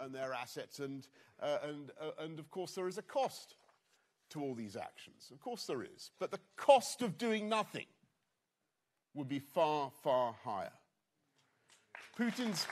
and their assets. And, uh, and, uh, and of course, there is a cost to all these actions. Of course, there is. But the cost of doing nothing would be far, far higher. Putin's.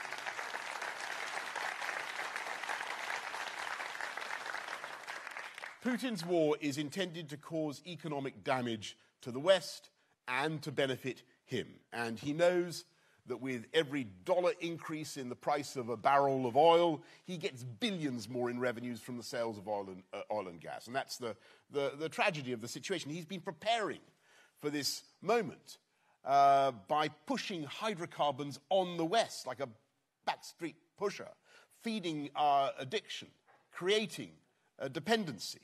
Putin's war is intended to cause economic damage to the West and to benefit him. And he knows that with every dollar increase in the price of a barrel of oil, he gets billions more in revenues from the sales of oil and, uh, oil and gas. And that's the, the, the, tragedy of the situation. He's been preparing for this moment uh, by pushing hydrocarbons on the West like a backstreet pusher, feeding our addiction, creating a dependency.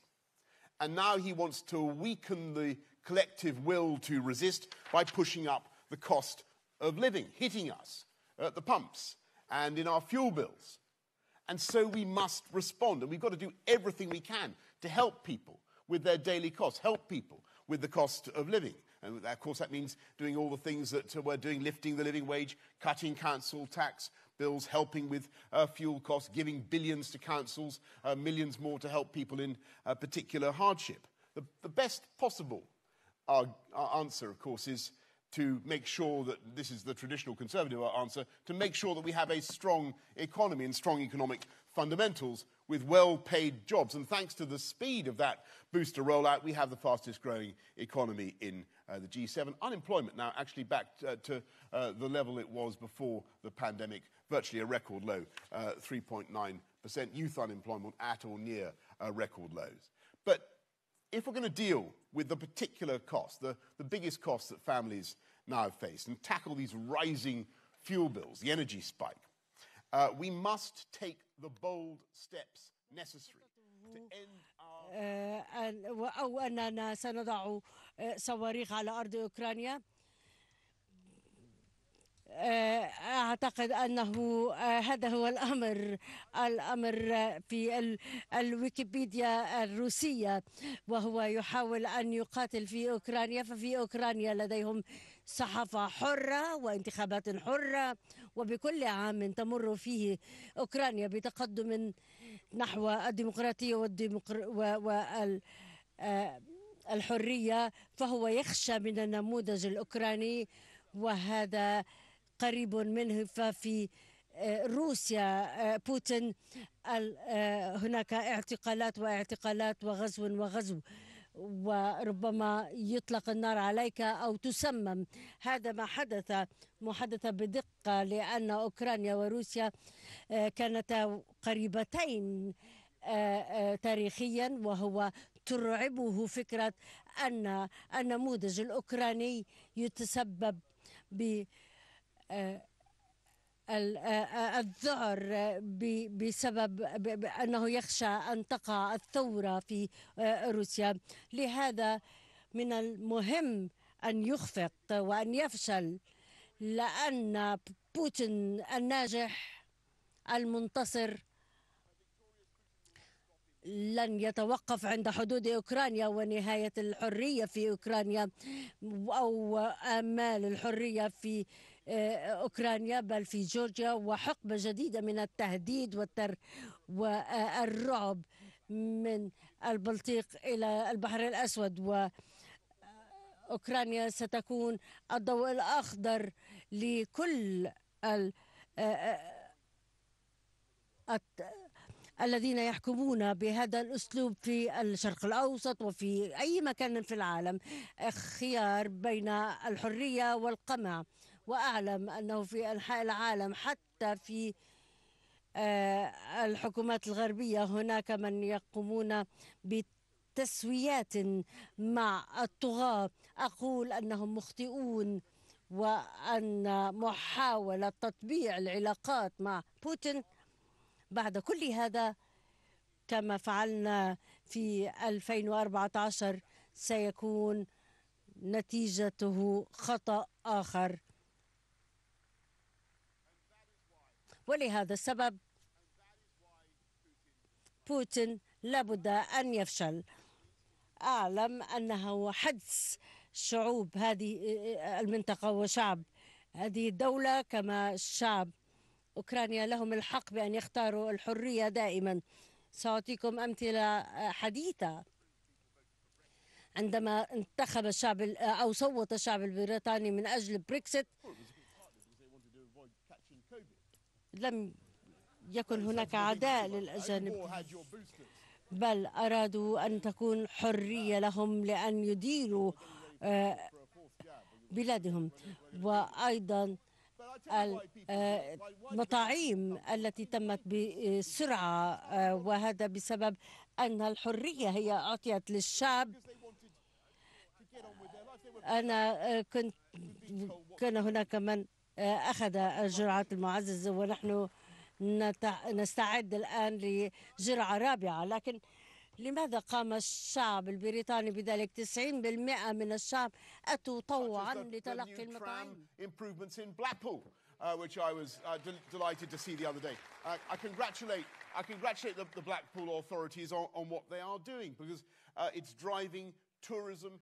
And now he wants to weaken the collective will to resist by pushing up the cost of living hitting us at the pumps and in our fuel bills. And so we must respond. And we've got to do everything we can to help people with their daily costs, help people with the cost of living. And of course, that means doing all the things that we're doing lifting the living wage, cutting council tax bills, helping with uh, fuel costs, giving billions to councils, uh, millions more to help people in uh, particular hardship. The, the best possible uh, answer, of course, is to make sure that this is the traditional conservative answer to make sure that we have a strong economy and strong economic fundamentals with well paid jobs. And thanks to the speed of that booster rollout, we have the fastest growing economy in uh, the G7. Unemployment now actually back uh, to uh, the level it was before the pandemic, virtually a record low 3.9%, uh, youth unemployment at or near uh, record lows. But if we're going to deal with the particular cost, the, the biggest cost that families now face, and tackle these rising fuel bills, the energy spike, uh, we must take the bold steps necessary to end our... Uh, uh, oh, uh, آه، اعتقد انه آه، هذا هو الامر الامر في الويكيبيديا الروسيه وهو يحاول ان يقاتل في اوكرانيا ففي اوكرانيا لديهم صحافه حره وانتخابات حره وبكل عام تمر فيه اوكرانيا بتقدم نحو الديمقراطيه والديمقر... وال... آه، الحريه فهو يخشى من النموذج الاوكراني وهذا قريب منه ففي آه، روسيا آه، بوتين آه، هناك اعتقالات واعتقالات وغزو وغزو وربما يطلق النار عليك او تسمم هذا ما حدث محدث بدقه لان اوكرانيا وروسيا كانتا قريبتين تاريخيا وهو ترعبه فكره ان النموذج الاوكراني يتسبب ب الذعر بسبب أنه يخشى أن تقع الثورة في روسيا لهذا من المهم أن يخفق وأن يفشل لأن بوتين الناجح المنتصر لن يتوقف عند حدود أوكرانيا ونهاية الحرية في أوكرانيا أو آمال الحرية في آه، أوكرانيا بل في جورجيا وحقبة جديدة من التهديد والتر والرعب من البلطيق إلى البحر الأسود و آه، أوكرانيا ستكون الضوء الأخضر لكل ال آه، الذين يحكمون بهذا الاسلوب في الشرق الاوسط وفي اي مكان في العالم خيار بين الحريه والقمع وأعلم أنه في أنحاء العالم حتى في آه، الحكومات الغربية هناك من يقومون بتسويات مع الطغاة أقول أنهم مخطئون وأن محاولة تطبيع العلاقات مع بوتين بعد كل هذا كما فعلنا في 2014 سيكون نتيجته خطأ آخر ولهذا السبب بوتين لابد أن يفشل أعلم أنه حدس شعوب هذه المنطقة وشعب هذه الدولة كما شعب أوكرانيا لهم الحق بأن يختاروا الحرية دائما سأعطيكم أمثلة حديثة عندما انتخب الشعب أو صوت الشعب البريطاني من أجل بريكسيت لم يكن هناك عداء للأجانب بل أرادوا أن تكون حرية لهم لأن يديروا آه، بلادهم وأيضا آه، المطاعيم التي تمت بسرعة آه، وهذا بسبب أن الحرية هي أعطيت للشعب أنا كنت كان هناك من أخذ الجرعة المعززة ونحن نستعد الآن لجرعة رابعة لكن لماذا قام الشعب البريطاني بذلك 90% من الشعب أتوا طوعا لتلقي المطعم Uh, which I was uh, de delighted to see the other day. Uh, I congratulate, I congratulate the, the Blackpool authorities on, on, what they are doing because it's driving tourism.